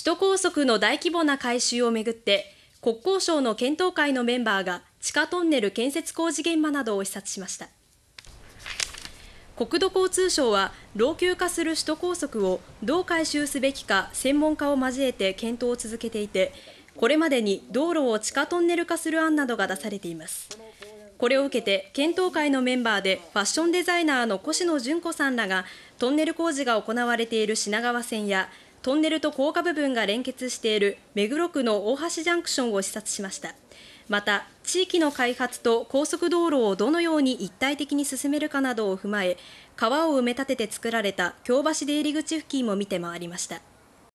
首都高速の大規模な改修をめぐって国交省の検討会のメンバーが地下トンネル建設工事現場などを視察しました国土交通省は老朽化する首都高速をどう改修すべきか専門家を交えて検討を続けていてこれまでに道路を地下トンネル化する案などが出されていますこれを受けて検討会のメンバーでファッションデザイナーの越野純子さんらがトンネル工事が行われている品川線やトンネルと高架部分が連結している目黒区の大橋ジャンクションを視察しましたまた地域の開発と高速道路をどのように一体的に進めるかなどを踏まえ川を埋め立てて作られた京橋出入り口付近も見て回りました